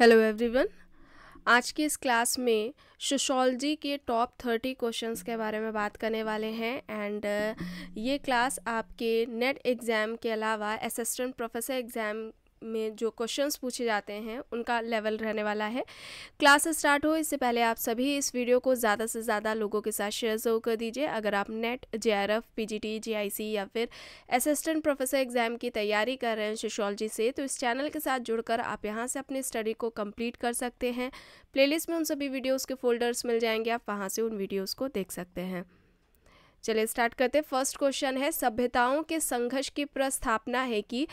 hello everyone आज की इस क्लास में सोशोलॉजी के टॉप थर्टी क्वेश्चंस के बारे में बात करने वाले हैं एंड uh, ये क्लास आपके नेट एग्ज़ाम के अलावा असिस्टेंट प्रोफेसर एग्ज़ाम में जो क्वेश्चंस पूछे जाते हैं उनका लेवल रहने वाला है क्लास स्टार्ट हो इससे पहले आप सभी इस वीडियो को ज़्यादा से ज़्यादा लोगों के साथ शेयर ज़रूर कर दीजिए अगर आप NET J R F P G T G I C या फिर असिस्टेंट प्रोफेसर एग्ज़ाम की तैयारी कर रहे हैं सोशोलॉजी से तो इस चैनल के साथ जुड़कर आप यहाँ से अपनी स्टडी को कम्प्लीट कर सकते हैं प्लेलिस्ट में उन सभी वीडियोज़ के फोल्डर्स मिल जाएंगे आप वहाँ से उन वीडियोज़ को देख सकते हैं चलिए स्टार्ट करते हैं फर्स्ट क्वेश्चन है सभ्यताओं के संघर्ष की प्रस्थापना है कि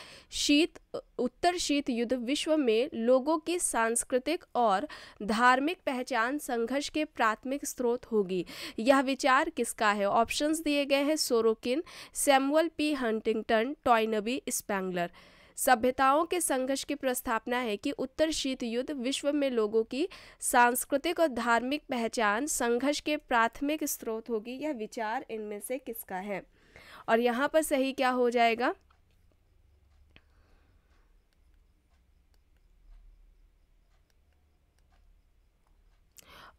शीत उत्तर शीत युद्ध विश्व में लोगों की सांस्कृतिक और धार्मिक पहचान संघर्ष के प्राथमिक स्रोत होगी यह विचार किसका है ऑप्शंस दिए गए हैं Sorokin Samuel P Huntington Toynbee Spengler सभ्यताओं के संघर्ष की प्रस्तावना है कि उत्तर शीत युद्ध विश्व में लोगों की सांस्कृतिक और धार्मिक पहचान संघर्ष के प्राथमिक स्रोत होगी यह विचार इनमें से किसका है और यहाँ पर सही क्या हो जाएगा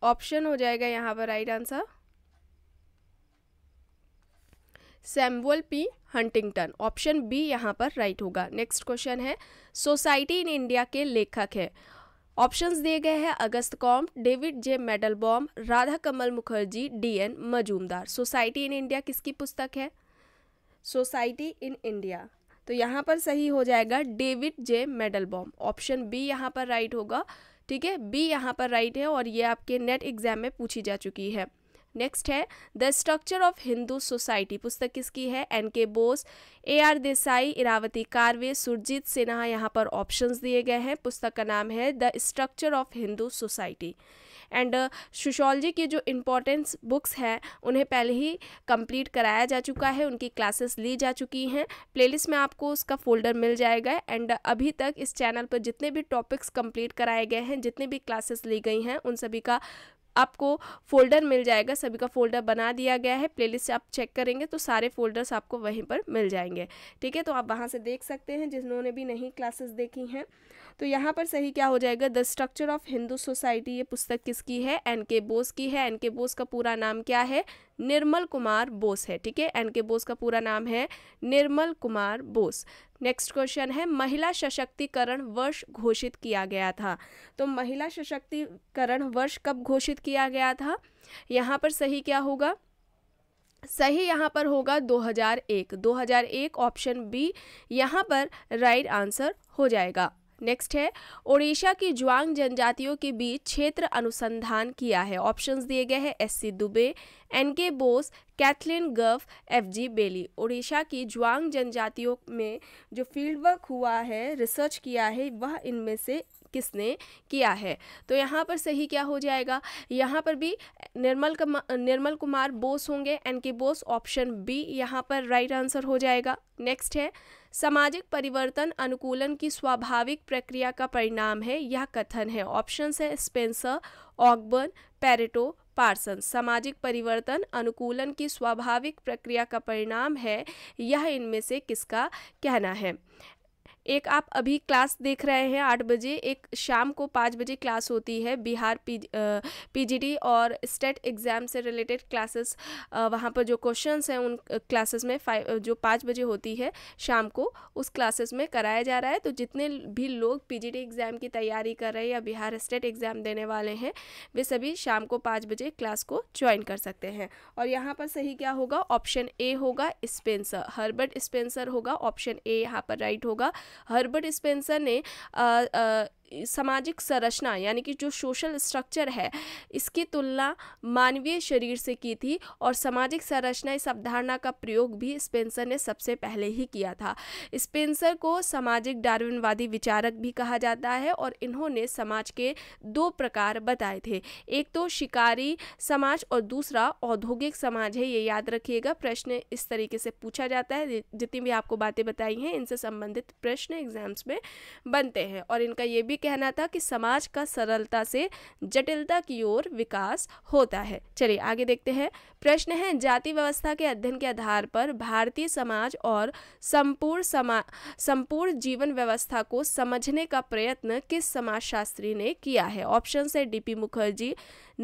ऑप्शन हो जाएगा यहाँ पर right answer Samuel P Huntington option B यहाँ पर राइट होगा नेक्स्ट क्वेश्चन है सोसाइटी इन इंडिया के लेखक है ऑप्शंस दिए गए हैं Auguste Comte David J Mandelbaum Radha Kamal Mukherjee D N Majumdar society in India किसकी पुस्तक है सोसाइटी इन इंडिया तो यहाँ पर सही हो जाएगा David J Mandelbaum option B यहाँ पर राइट होगा ठीक है बी यहाँ पर राइट है और ये आपके नेट एग्जाम में पूछी जा चुकी है नेक्स्ट है the structure of Hindu society पुस्तक किसकी है N K Bose A R Desai Irawati Karve Surajit Sinha यहाँ पर ऑप्शंस दिए गए हैं पुस्तक का नाम है the structure of Hindu society and sociology की जो इम्पोर्टेंस बुक्स हैं उन्हें पहले ही कंप्लीट कराया जा चुका है उनकी क्लासेस ली जा चुकी हैं प्लेलिस्ट में आपको उसका फोल्डर मिल जाएगा एंड uh, अभी तक इस चैनल पर जितने भी टॉपिक्स कंप्लीट कराए गए हैं जितने भी क्लासेस ली गई हैं उन सभी का आपको फोल्डर मिल जाएगा सभी का फोल्डर बना दिया गया है प्लेलिस्ट आप चेक करेंगे तो सारे फोल्डर्स आपको वहीं पर मिल जाएंगे ठीक है तो आप वहाँ से देख सकते हैं जिन्होंने भी नहीं क्लासेस देखी हैं तो यहाँ पर सही क्या हो जाएगा the structure of Hindu society ये पुस्तक किसकी है एन के बोस की है एन के बोस का पूरा नाम क्या है निर्मल कुमार बोस है ठीक है एन के बोस का पूरा नाम है निर्मल कुमार बोस नेक्स्ट क्वेश्चन है महिला सशक्तिकरण वर्ष घोषित किया गया था तो महिला सशक्तिकरण वर्ष कब घोषित किया गया था यहाँ पर सही क्या होगा सही यहाँ पर होगा 2001 2001 ऑप्शन बी यहाँ पर राइट आंसर हो जाएगा नेक्स्ट है ओडिशा की ज्वांग जनजातियों के बीच क्षेत्र अनुसंधान किया है ऑप्शंस दिए गए हैं S C Dube N K Bose Kathleen Gough F G Bailey Odisha की ज्वांग जनजातियों में जो फील्ड वर्क हुआ है रिसर्च किया है वह इनमें से किसने किया है तो यहाँ पर सही क्या हो जाएगा यहाँ पर भी निर्मल कमा निर्मल कुमार बोस होंगे N K Bose option B यहाँ पर राइट आंसर हो जाएगा नेक्स्ट है सामाजिक परिवर्तन अनुकूलन की स्वाभाविक प्रक्रिया का परिणाम है यह कथन है ऑप्शन है स्पेंसर ऑगबर्न पैरेटो पार्सन सामाजिक परिवर्तन अनुकूलन की स्वाभाविक प्रक्रिया का परिणाम है यह इनमें से किसका कहना है एक आप अभी क्लास देख रहे हैं आठ बजे एक शाम को पाँच बजे क्लास होती है बिहार पी जी डी और स्टेट एग्ज़ाम से रिलेटेड क्लासेस वहाँ पर जो क्वेश्चंस हैं उन क्लासेस में फाइव जो पाँच बजे होती है शाम को उस क्लासेस में कराया जा रहा है तो जितने भी लोग पी एग्ज़ाम की तैयारी कर रहे हैं या बिहार स्टेट एग्ज़ाम देने वाले हैं वे सभी शाम को पाँच बजे क्लास को ज्वाइन कर सकते हैं और यहाँ पर सही क्या होगा ऑप्शन ए होगा स्पेंसर हर्बर्ट स्पेंसर होगा ऑप्शन ए यहाँ पर राइट होगा हर्बर्ट स्पेंसर ने सामाजिक संरचना यानी कि जो सोशल स्ट्रक्चर है इसकी तुलना मानवीय शरीर से की थी और सामाजिक संरचना इस अवधारणा का प्रयोग भी स्पेंसर ने सबसे पहले ही किया था स्पेंसर को सामाजिक डार्विनवादी विचारक भी कहा जाता है और इन्होंने समाज के दो प्रकार बताए थे एक तो शिकारी समाज और दूसरा औद्योगिक समाज है ये याद रखिएगा प्रश्न इस तरीके से पूछा जाता है जितनी भी आपको बातें बताई हैं इनसे संबंधित प्रश्न एग्जाम्स में बनते हैं और इनका ये भी भी कहना था कि समाज का सरलता से जटिलता की ओर विकास होता है चलिए आगे देखते हैं प्रश्न है जाति व्यवस्था के अध्ययन के आधार पर भारतीय समाज और संपूर्ण संपूर्ण जीवन व्यवस्था को समझने का प्रयत्न किस समाजशास्त्री ने किया है ऑप्शन है DP Mukherjee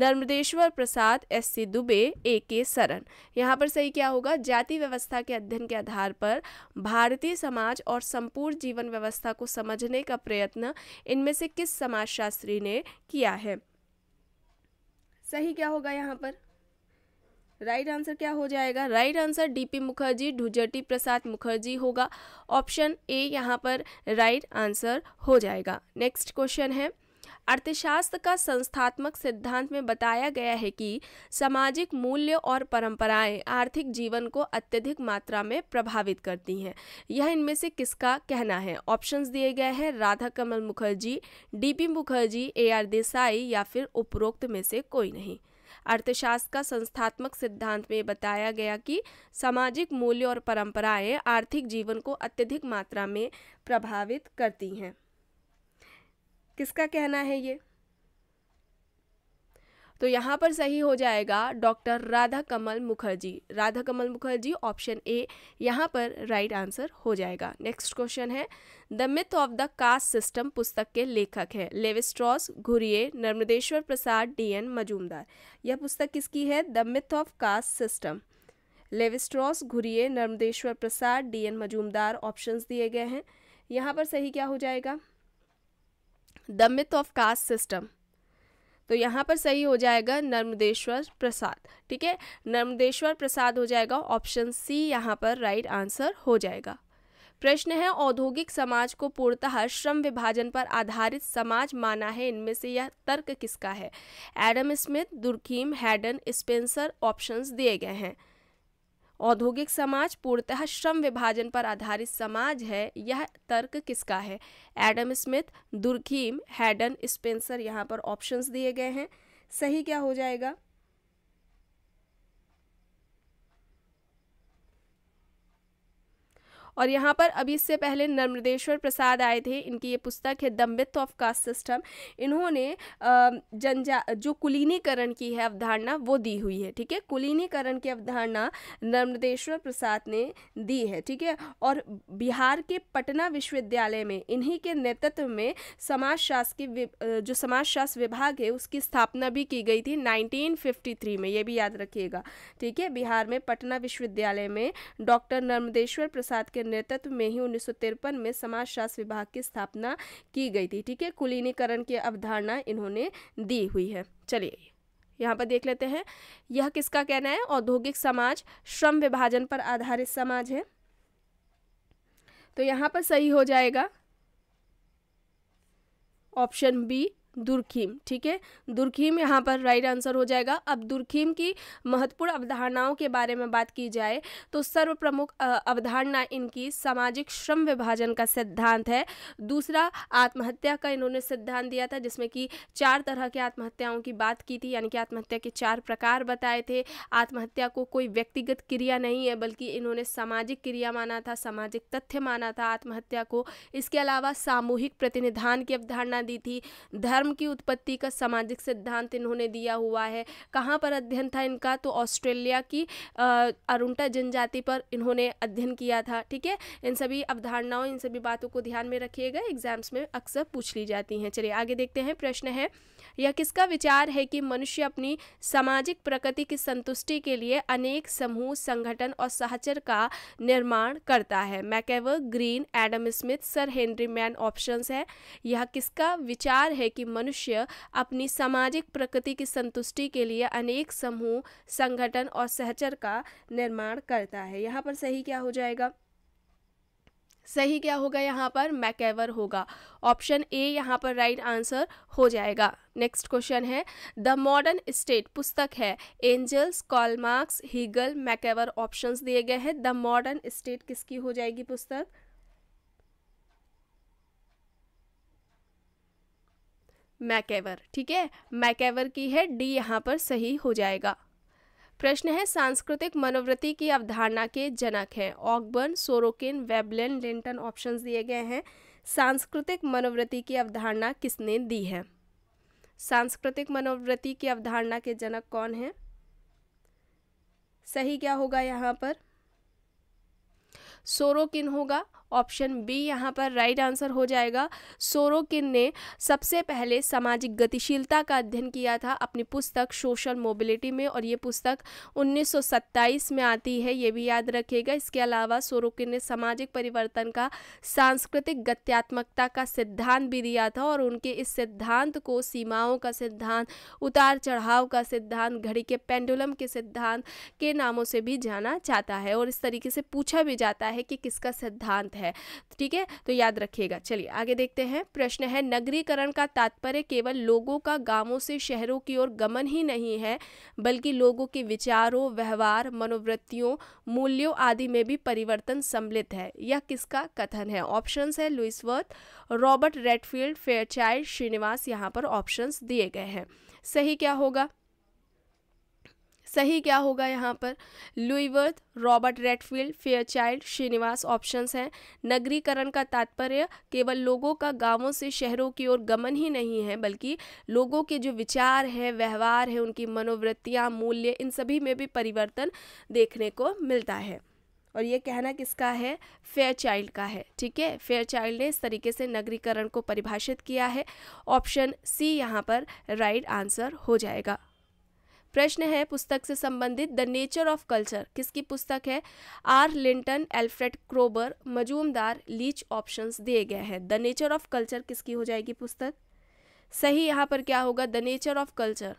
Narmadeshwar Prasad S C Dube A K Saran यहाँ पर सही क्या होगा जाति व्यवस्था के अध्ययन के आधार पर भारतीय समाज और संपूर्ण जीवन व्यवस्था को समझने का प्रयत्न इन इनमें से किस समाजशास्त्री ने किया है सही क्या होगा यहाँ पर राइट right आंसर क्या हो जाएगा right answer DP Mukherjee Dhurjati Prasad Mukherjee होगा ऑप्शन ए यहाँ पर राइट right आंसर हो जाएगा नेक्स्ट क्वेश्चन है अर्थशास्त्र का संस्थात्मक सिद्धांत में बताया गया है कि सामाजिक मूल्य और परंपराएं आर्थिक जीवन को अत्यधिक मात्रा में प्रभावित करती हैं यह इनमें से किसका कहना है ऑप्शंस दिए गए हैं Radha Kamal Mukherjee DP Mukherjee A R Desai या फिर उपरोक्त में से कोई नहीं अर्थशास्त्र का संस्थात्मक सिद्धांत में बताया गया कि सामाजिक मूल्य और परंपराएं आर्थिक जीवन को अत्यधिक मात्रा में प्रभावित करती हैं किसका कहना है ये तो यहाँ पर सही हो जाएगा doctor Radha Kamal Mukherjee Radha Kamal Mukherjee option A यहाँ पर राइट आंसर हो जाएगा नेक्स्ट क्वेश्चन है the myth of the caste system पुस्तक के लेखक है Levi Strauss Ghurye Narmadeshwar Prasad D N Majumdar यह पुस्तक किसकी है the myth of caste system Levi Strauss Ghurye Narmadeshwar Prasad D N Majumdar option दिए गए हैं यहाँ पर सही क्या हो जाएगा the myth of caste system तो यहाँ पर सही हो जाएगा नर्मदेश्वर प्रसाद ठीक है नर्मदेश्वर प्रसाद हो जाएगा ऑप्शन सी यहाँ पर राइट आंसर हो जाएगा प्रश्न है औद्योगिक समाज को पूर्णतः श्रम विभाजन पर आधारित समाज माना है इनमें से यह तर्क किसका है Adam Smith Durkheim Haddon Spencer options दिए गए हैं औद्योगिक समाज पूर्णतः श्रम विभाजन पर आधारित समाज है यह तर्क किसका है Adam Smith Durkheim Haddon Spencer यहाँ पर ऑप्शंस दिए गए हैं सही क्या हो जाएगा और यहाँ पर अभी इससे पहले नर्मदेश्वर प्रसाद आए थे इनकी ये पुस्तक है the myth of caste system इन्होंने जनजा जो कुलीनीकरण की है अवधारणा वो दी हुई है ठीक है कुलीनीकरण की अवधारणा नर्मदेश्वर प्रसाद ने दी है ठीक है और बिहार के पटना विश्वविद्यालय में इन्हीं के नेतृत्व में समाजशास्त्र की जो समाजशास्त्र विभाग है उसकी स्थापना भी की गई थी नाइनटीन में ये भी याद रखिएगा ठीक है बिहार में पटना विश्वविद्यालय में डॉक्टर नर्मदेश्वर प्रसाद के के नेतृत्व में ही उन्नीस में शास्त्र विभाग की स्थापना की गई थी ठीक है कुलीनीकरण की अवधारणा इन्होंने दी हुई है चलिए यहाँ पर देख लेते हैं यह किसका कहना है औद्योगिक समाज श्रम विभाजन पर आधारित समाज है तो यहाँ पर सही हो जाएगा ऑप्शन बी दुर्खीम ठीक है दुर्खीम यहाँ पर राइट आंसर हो जाएगा अब दुर्खीम की महत्वपूर्ण अवधारणाओं के बारे में बात की जाए तो सर्व प्रमुख अवधारणा इनकी सामाजिक श्रम विभाजन का सिद्धांत है दूसरा आत्महत्या का इन्होंने सिद्धांत दिया था जिसमें कि चार तरह के आत्महत्याओं की बात की थी यानी कि आत्महत्या के चार प्रकार बताए थे आत्महत्या को कोई व्यक्तिगत क्रिया नहीं है बल्कि इन्होंने सामाजिक क्रिया माना था सामाजिक तथ्य माना था आत्महत्या को इसके अलावा सामूहिक प्रतिनिधान की अवधारणा दी थी धर्म धर्म की उत्पत्ति का सामाजिक सिद्धांत इन्होंने दिया हुआ है कहाँ पर अध्ययन था इनका तो ऑस्ट्रेलिया की अरुणा जनजाति पर इन्होंने अध्ययन किया था ठीक है इन सभी अवधारणाओं इन सभी बातों को ध्यान में रखिएगा एग्जाम्स में अक्सर पूछ ली जाती हैं चलिए आगे देखते हैं प्रश्न है यह किसका विचार है कि मनुष्य अपनी सामाजिक प्रकृति की संतुष्टि के लिए अनेक समूह संगठन और सहचर का निर्माण करता है MacIver Green Adam Smith sir Henry Maine options है यह किसका विचार है कि मनुष्य अपनी सामाजिक प्रकृति की संतुष्टि के लिए अनेक समूह संगठन और सहचर का निर्माण करता है यहाँ पर सही क्या हो जाएगा सही क्या होगा यहाँ पर मैकेवर होगा ऑप्शन ए यहाँ पर राइट आंसर हो जाएगा नेक्स्ट क्वेश्चन है द मॉडर्न स्टेट पुस्तक है Engels Karl Marx Hegel MacIver options दिए गए हैं द मॉडर्न स्टेट किसकी हो जाएगी पुस्तक मैकेवर ठीक है मैकेवर की है डी यहाँ पर सही हो जाएगा प्रश्न है सांस्कृतिक मनोवृत्ति की अवधारणा के जनक हैं Ogburn Sorokin Veblen Linton option दिए गए हैं सांस्कृतिक मनोवृत्ति की अवधारणा किसने दी है सांस्कृतिक मनोवृत्ति की अवधारणा के जनक कौन हैं सही क्या होगा यहाँ पर सोरोकिन होगा ऑप्शन बी यहाँ पर राइट आंसर हो जाएगा सोरोकिन ने सबसे पहले सामाजिक गतिशीलता का अध्ययन किया था अपनी पुस्तक सोशल मोबिलिटी में और ये पुस्तक 1927 में आती है ये भी याद रखिएगा इसके अलावा सोरोकिन ने सामाजिक परिवर्तन का सांस्कृतिक गत्यात्मकता का सिद्धांत भी दिया था और उनके इस सिद्धांत को सीमाओं का सिद्धांत उतार चढ़ाव का सिद्धांत घड़ी के पेंडुलम के सिद्धांत के नामों से भी जाना जाता है और इस तरीके से पूछा भी जाता है कि किसका सिद्धांत है है ठीक है तो याद रखिएगा चलिए आगे देखते हैं प्रश्न है नगरीकरण का तात्पर्य केवल लोगों का गांवों से शहरों की ओर गमन ही नहीं है बल्कि लोगों के विचारों व्यवहार मनोवृत्तियों मूल्यों आदि में भी परिवर्तन सम्मिलित है यह किसका कथन है ऑप्शन है Louis Wirth Robert Redfield Fairchild Srinivas यहाँ पर ऑप्शन दिए गए हैं सही क्या होगा सही क्या होगा यहाँ पर Louis Wirth Robert Redfield Fairchild Srinivas options हैं नगरीकरण का तात्पर्य केवल लोगों का गांवों से शहरों की ओर गमन ही नहीं है बल्कि लोगों के जो विचार हैं व्यवहार हैं उनकी मनोवृत्तियाँ मूल्य इन सभी में भी परिवर्तन देखने को मिलता है और ये कहना किसका है फेयर चाइल्ड का है ठीक है फेयर चाइल्ड ने इस तरीके से नगरीकरण को परिभाषित किया है ऑप्शन सी यहाँ पर राइट right आंसर हो जाएगा प्रश्न है पुस्तक से संबंधित द नेचर ऑफ कल्चर किसकी पुस्तक है R Linton Alfred Kroeber Majumdar Leach options दिए गए हैं द नेचर ऑफ कल्चर किसकी हो जाएगी पुस्तक सही यहाँ पर क्या होगा द नेचर ऑफ कल्चर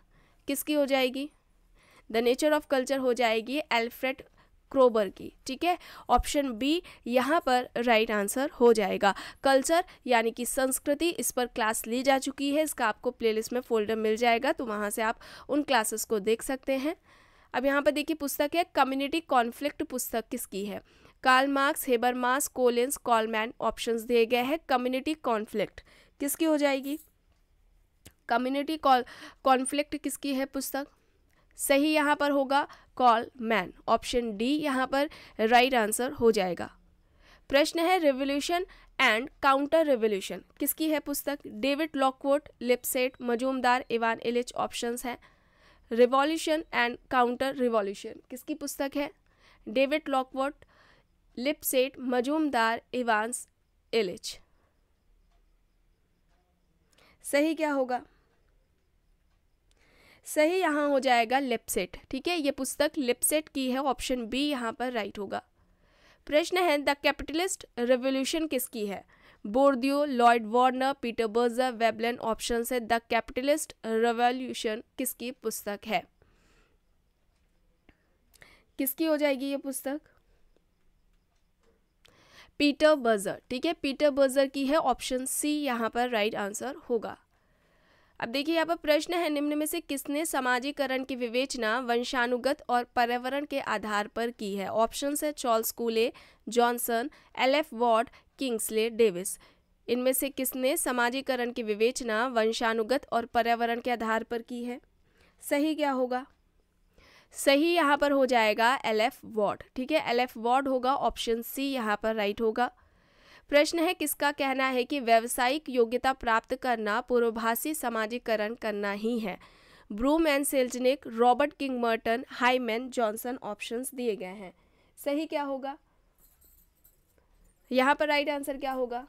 किसकी हो जाएगी द नेचर ऑफ कल्चर हो जाएगी एल्फ्रेड क्रोबर की ठीक है ऑप्शन बी यहाँ पर राइट आंसर हो जाएगा कल्चर यानी कि संस्कृति इस पर क्लास ली जा चुकी है इसका आपको प्लेलिस्ट में फोल्डर मिल जाएगा तो वहाँ से आप उन क्लासेस को देख सकते हैं अब यहाँ पर देखिए पुस्तक है कम्युनिटी कॉन्फ्लिक्ट पुस्तक किसकी है कार्ल मार्क्स हेबर मार्क्स कोलेंस कॉलमैन ऑप्शन दिए गए हैं कम्युनिटी कॉन्फ्लिक्ट किसकी हो जाएगी कम्युनिटी कॉल कॉन्फ्लिक्ट किसकी है पुस्तक सही यहाँ पर होगा कॉल मैन ऑप्शन डी यहाँ पर राइट right आंसर हो जाएगा प्रश्न है रिवोल्यूशन एंड काउंटर रिवोल्यूशन किसकी है पुस्तक David Lockwood Lipset Majumdar Ivan Illich option हैं रिवॉल्यूशन एंड काउंटर रिवॉल्यूशन किसकी पुस्तक है David Lockwood Lipset Majumdar Ivan Illich सही क्या होगा सही यहाँ हो जाएगा लिपसेट ठीक है ये पुस्तक लिपसेट की है ऑप्शन बी यहाँ पर राइट होगा प्रश्न है द कैपिटलिस्ट रेवोल्यूशन किसकी है Bourdieu Lloyd Warner Peter Berger Veblen option है द कैपिटलिस्ट रेवोल्यूशन किसकी पुस्तक है किसकी हो जाएगी ये पुस्तक पीटर बर्जर ठीक है पीटर बर्जर की है ऑप्शन सी यहाँ पर राइट आंसर होगा अब देखिए यहाँ पर प्रश्न है निम्न में से किसने समाजीकरण की विवेचना वंशानुगत और पर्यावरण के आधार पर की है ऑप्शन है Charles Cooley Johnson L F Ward Kingsley Davis इनमें से किसने समाजीकरण की विवेचना वंशानुगत और पर्यावरण के आधार पर की है सही क्या होगा सही यहाँ पर हो जाएगा एल एफ वॉर्ड ठीक है एल एफ वॉर्ड होगा ऑप्शन सी यहाँ पर राइट होगा प्रश्न है किसका कहना है कि व्यावसायिक योग्यता प्राप्त करना पूर्वभाषी समाजीकरण करना ही है Broom and Selznick Robert King Merton Hyman Johnson options दिए गए हैं सही क्या होगा यहाँ पर राइट आंसर क्या होगा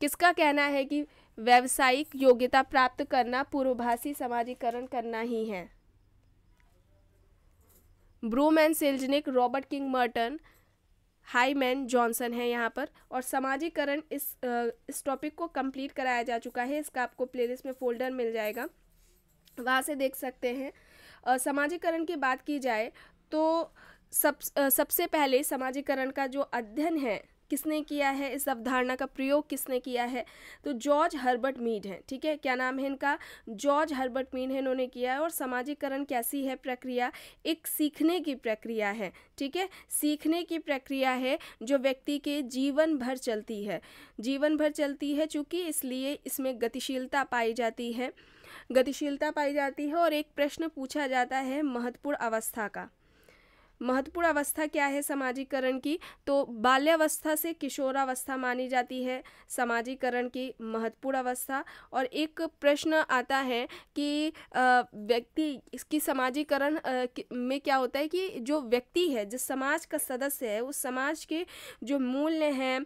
किसका कहना है कि व्यावसायिक योग्यता प्राप्त करना पूर्वभाषी समाजीकरण करना ही है Broom and Selznick Robert King Merton Hyman Johnson है यहाँ पर और सामाजिकरण इस इस टॉपिक को कंप्लीट कराया जा चुका है इसका आपको प्लेलिस्ट में फोल्डर मिल जाएगा वहाँ से देख सकते हैं सामाजिकरण की बात की जाए तो सब सबसे पहले सामाजिकरण का जो अध्ययन है किसने किया है इस अवधारणा का प्रयोग किसने किया है तो जॉर्ज हर्बर्ट मीड है ठीक है क्या नाम है इनका जॉर्ज हर्बर्ट मीड है इन्होंने किया है और समाजीकरण कैसी है प्रक्रिया एक सीखने की प्रक्रिया है ठीक है सीखने की प्रक्रिया है जो व्यक्ति के जीवन भर चलती है जीवन भर चलती है चूँकि इसलिए इसमें गतिशीलता पाई जाती है गतिशीलता पाई जाती है और एक प्रश्न पूछा जाता है महत्वपूर्ण अवस्था का महत्वपूर्ण अवस्था क्या है सामाजिकरण की तो बाल्यावस्था से किशोरावस्था मानी जाती है सामाजिकरण की महत्वपूर्ण अवस्था और एक प्रश्न आता है कि व्यक्ति इसकी समाजीकरण में क्या होता है कि जो व्यक्ति है जिस समाज का सदस्य है उस समाज के जो मूल्य हैं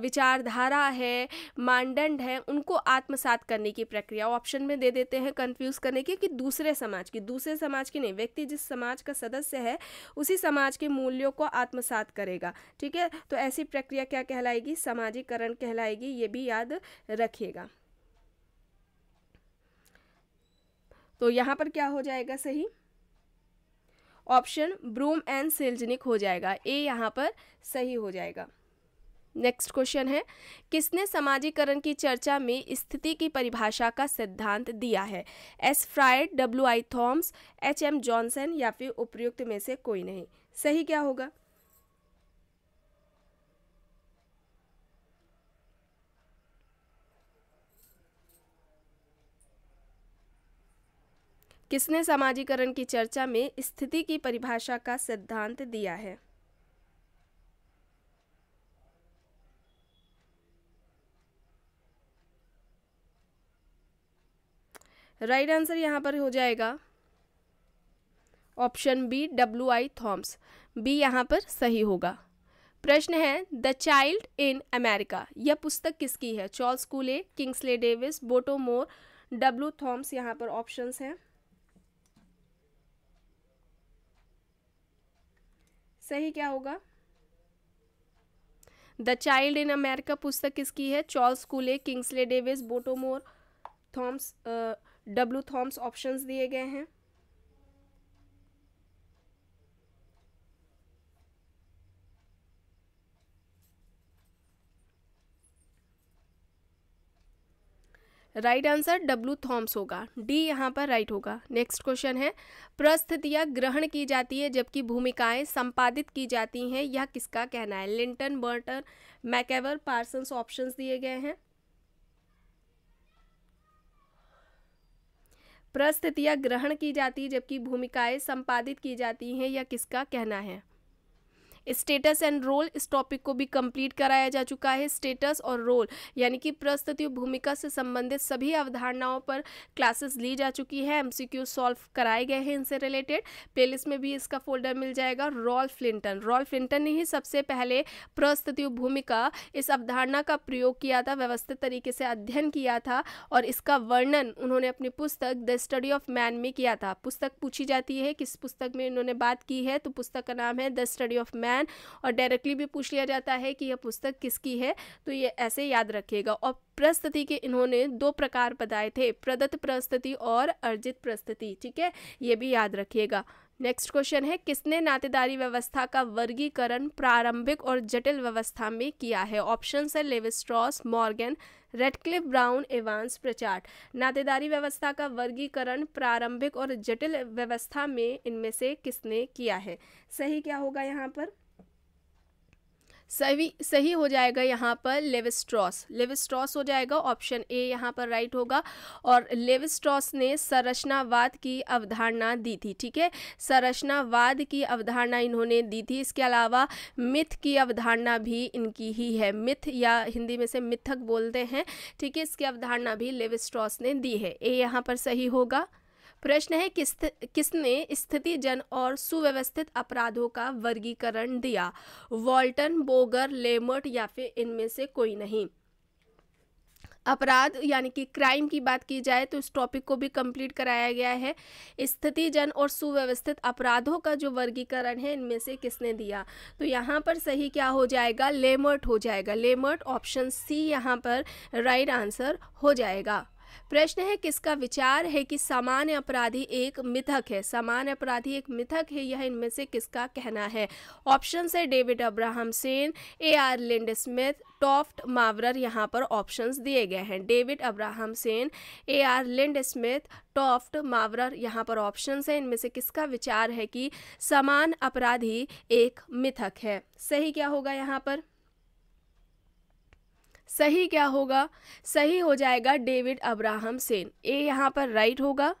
विचारधारा है मानदंड है उनको आत्मसात करने की प्रक्रिया ऑप्शन में दे देते हैं कंफ्यूज करने की कि दूसरे समाज की दूसरे समाज की नहीं व्यक्ति जिस समाज का सदस्य है उसी समाज के मूल्यों को आत्मसात करेगा ठीक है तो ऐसी प्रक्रिया क्या कहलाएगी सामाजिकरण कहलाएगी ये भी याद रखिएगा तो यहाँ पर क्या हो जाएगा सही ऑप्शन ब्रूम एंड सिल्जनिक हो जाएगा ए यहाँ पर सही हो जाएगा नेक्स्ट क्वेश्चन है किसने समाजीकरण की चर्चा में स्थिति की परिभाषा का सिद्धांत दिया है S Freud W I Thomas H M Johnson या फिर उपयुक्त में से कोई नहीं सही क्या होगा किसने समाजीकरण की चर्चा में स्थिति की परिभाषा का सिद्धांत दिया है राइट आंसर यहाँ पर हो जाएगा option B W I Thomas B यहाँ पर सही होगा प्रश्न है द चाइल्ड इन अमेरिका यह पुस्तक किसकी है Charles Cooley Kingsley Davis Bottomore W Thomas यहाँ पर ऑप्शंस हैं सही क्या होगा द चाइल्ड इन अमेरिका पुस्तक किसकी है Charles Cooley Kingsley Davis Bottomore Thomas W Thomas options दिए गए हैं राइट आंसर डब्ल्यू थॉम्स होगा डी यहां पर राइट होगा नेक्स्ट क्वेश्चन है प्रस्थितियां ग्रहण की जाती है जबकि भूमिकाएं संपादित की जाती हैं यह किसका कहना है Linton Burton MacIver Parsons options दिए गए हैं प्रस्तुतियाँ ग्रहण की जाती जबकि भूमिकाएं संपादित की जाती हैं या किसका कहना है स्टेटस एंड रोल इस टॉपिक को भी कंप्लीट कराया जा चुका है स्टेटस और रोल यानी कि प्रस्तुति भूमिका से संबंधित सभी अवधारणाओं पर क्लासेस ली जा चुकी है एमसीक्यू सॉल्व कराए गए हैं इनसे रिलेटेड प्लेलिस्ट में भी इसका फोल्डर मिल जाएगा रॉल फ्लिंटन रॉल फ्लिंटन ने ही सबसे पहले प्रस्तुति भूमिका इस अवधारणा का प्रयोग किया था व्यवस्थित तरीके से अध्ययन किया था और इसका वर्णन उन्होंने अपनी पुस्तक द स्टडी ऑफ मैन में किया था पुस्तक पूछी जाती है किस पुस्तक में इन्होंने बात की है तो पुस्तक का नाम है the study of man man और डायरेक्टली भी पूछ लिया जाता है कि यह पुस्तक किसकी है तो ये ऐसे याद रखिएगा और प्रस्तुति के इन्होंने दो प्रकार बताए थे प्रदत्त प्रस्तुति और अर्जित प्रस्तुति ठीक है ये भी याद रखिएगा नेक्स्ट क्वेश्चन है किसने नातेदारी व्यवस्था का वर्गीकरण प्रारंभिक और जटिल व्यवस्था में किया है ऑप्शन है Levi Strauss Morgan Radcliffe Brown Evans Pritchard नातेदारी व्यवस्था का वर्गीकरण प्रारंभिक और जटिल व्यवस्था में इनमें से किसने किया है सही क्या होगा यहाँ पर सही सही हो जाएगा यहाँ पर लेविस्ट्रॉस लेविस्ट्रॉस हो जाएगा ऑप्शन ए यहाँ पर राइट होगा और लेविस्ट्रॉस ने संरचनावाद की अवधारणा दी थी ठीक है संरचनावाद की अवधारणा इन्होंने दी थी इसके अलावा मिथ की अवधारणा भी इनकी ही है मिथ या हिंदी में से मिथक बोलते हैं ठीक है इसकी अवधारणा भी लेविस्ट्रॉस ने दी है ए यहाँ पर सही होगा प्रश्न है किस किसने स्थिति जन और सुव्यवस्थित अपराधों का वर्गीकरण दिया वॉल्टन बोगर लेमर्ट या फिर इनमें से कोई नहीं अपराध यानी कि क्राइम की बात की जाए तो इस टॉपिक को भी कंप्लीट कराया गया है स्थितिजन और सुव्यवस्थित अपराधों का जो वर्गीकरण है इनमें से किसने दिया तो यहाँ पर सही क्या हो जाएगा लेमर्ट हो जाएगा लेमर्ट ऑप्शन सी यहाँ पर राइट आंसर हो जाएगा प्रश्न है किसका विचार है कि सामान्य अपराधी एक मिथक है सामान्य अपराधी एक मिथक है यह इनमें से किसका कहना है ऑप्शन है David Abrahamsen A R Lind Smith Taft Mowrer यहाँ पर ऑप्शंस दिए गए हैं David Abrahamsen A R Lind Smith Taft Mowrer यहाँ पर ऑप्शंस हैं इनमें से किसका विचार है कि समान अपराधी एक मिथक है सही क्या होगा यहाँ पर सही क्या होगा सही हो जाएगा डेविड अब्राहम सेन ए यहाँ पर राइट होगा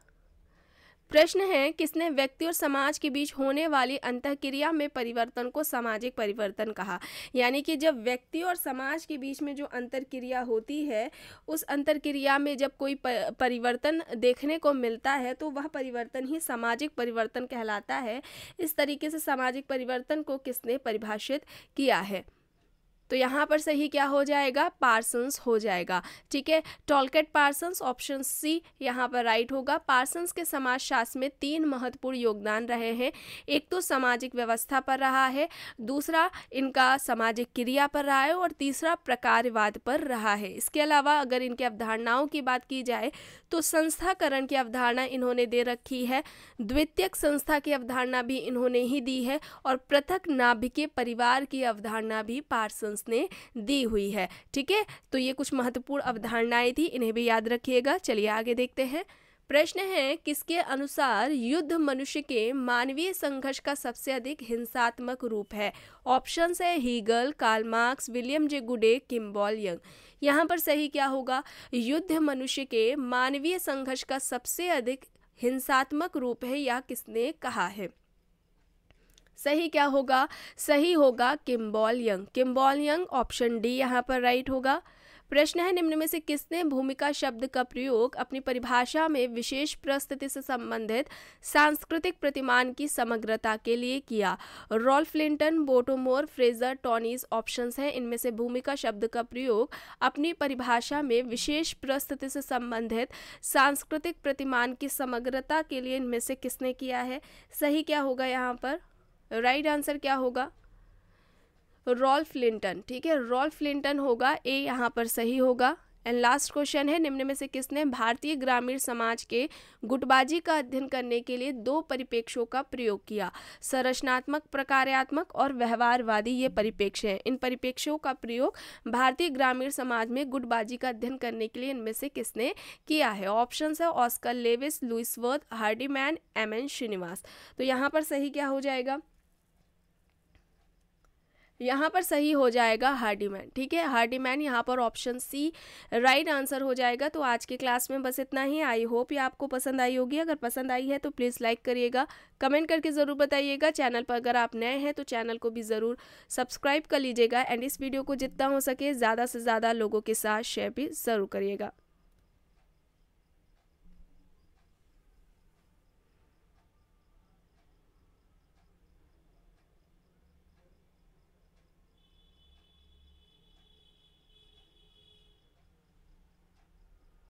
प्रश्न है किसने व्यक्ति और समाज के बीच होने वाली अंतक्रिया में परिवर्तन को सामाजिक परिवर्तन कहा यानी कि जब व्यक्ति और समाज के बीच में जो क्रिया होती है उस क्रिया में जब कोई परिवर्तन देखने को मिलता है तो वह परिवर्तन ही सामाजिक परिवर्तन कहलाता है इस तरीके से सामाजिक परिवर्तन को किसने परिभाषित किया है तो यहाँ पर सही क्या हो जाएगा पार्सन्स हो जाएगा ठीक है टॉलकेट पार्सन्स ऑप्शन सी यहाँ पर राइट होगा पार्सन्स के समाजशास्त्र में तीन महत्वपूर्ण योगदान रहे हैं एक तो सामाजिक व्यवस्था पर रहा है दूसरा इनका सामाजिक क्रिया पर रहा है और तीसरा प्रकारवाद पर रहा है इसके अलावा अगर इनकी अवधारणाओं की बात की जाए तो संस्थाकरण की अवधारणा इन्होंने दे रखी है द्वितीयक संस्था की अवधारणा भी इन्होंने ही दी है और पृथक नाभिकीय परिवार की अवधारणा भी पार्सन्स ऑप्शंस ने दी हुई है ठीक है तो ये कुछ महत्वपूर्ण अवधारणाएं थी इन्हें भी याद रखिएगा चलिए आगे देखते हैं प्रश्न है किसके अनुसार युद्ध मनुष्य के मानवीय संघर्ष का सबसे अधिक हिंसात्मक रूप है ऑप्शंस है Hegel Karl Marx William J Goode Kimball young यहाँ पर सही क्या होगा युद्ध मनुष्य के मानवीय संघर्ष का सबसे अधिक हिंसात्मक रूप है यह किसने कहा है सही क्या होगा सही होगा Kimball Young Kimball Young option D यहाँ पर राइट होगा प्रश्न है निम्न में से किसने भूमिका शब्द का प्रयोग अपनी परिभाषा में विशेष प्रस्तुति से संबंधित सांस्कृतिक प्रतिमान की समग्रता के लिए किया Ralph Linton Bottomore Frazer Tonnies options हैं इनमें से भूमिका शब्द का प्रयोग अपनी परिभाषा में विशेष प्रस्तुति से संबंधित सांस्कृतिक प्रतिमान की समग्रता के लिए इनमें से किसने किया है सही क्या होगा यहाँ पर राइट right आंसर क्या होगा रॉल्फ लिंटन ठीक है रॉल्फ लिंटन होगा ए यहाँ पर सही होगा एंड लास्ट क्वेश्चन है निम्न में से किसने भारतीय ग्रामीण समाज के गुटबाजी का अध्ययन करने के लिए दो परिपेक्षों का प्रयोग किया संरचनात्मक प्रकार्यात्मक और व्यवहारवादी ये परिपेक्ष हैं इन परिपेक्षों का प्रयोग भारतीय ग्रामीण समाज में गुटबाजी का अध्ययन करने के लिए इनमें से किसने किया है ऑप्शन है Oscar Lewis Louis Wirth Hardiman M N Srinivas तो यहाँ पर सही क्या हो जाएगा यहाँ पर सही हो जाएगा हार्डीमैन ठीक है हार्डीमैन यहाँ पर ऑप्शन सी राइट आंसर हो जाएगा तो आज के क्लास में बस इतना ही आई होप ये आपको पसंद आई होगी अगर पसंद आई है तो प्लीज़ लाइक करिएगा कमेंट करके ज़रूर बताइएगा चैनल पर अगर आप नए हैं तो चैनल को भी ज़रूर सब्सक्राइब कर लीजिएगा एंड इस वीडियो को जितना हो सके ज़्यादा से ज़्यादा लोगों के साथ शेयर भी ज़रूर करिएगा